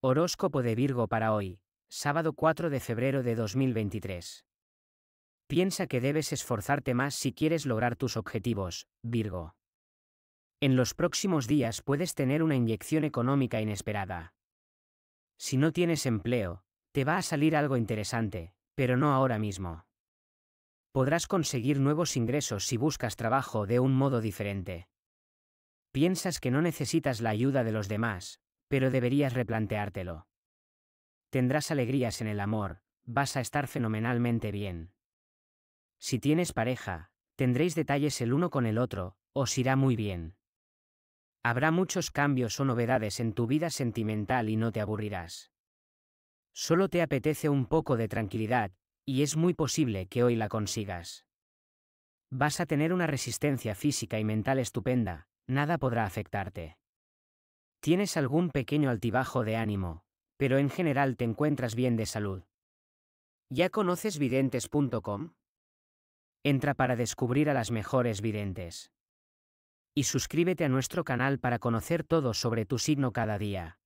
Horóscopo de Virgo para hoy, sábado 4 de febrero de 2023. Piensa que debes esforzarte más si quieres lograr tus objetivos, Virgo. En los próximos días puedes tener una inyección económica inesperada. Si no tienes empleo, te va a salir algo interesante, pero no ahora mismo. Podrás conseguir nuevos ingresos si buscas trabajo de un modo diferente. Piensas que no necesitas la ayuda de los demás, pero deberías replanteártelo. Tendrás alegrías en el amor, vas a estar fenomenalmente bien. Si tienes pareja, tendréis detalles el uno con el otro, os irá muy bien. Habrá muchos cambios o novedades en tu vida sentimental y no te aburrirás. Solo te apetece un poco de tranquilidad, y es muy posible que hoy la consigas. Vas a tener una resistencia física y mental estupenda, nada podrá afectarte. Tienes algún pequeño altibajo de ánimo, pero en general te encuentras bien de salud. ¿Ya conoces videntes.com? Entra para descubrir a las mejores videntes. Y suscríbete a nuestro canal para conocer todo sobre tu signo cada día.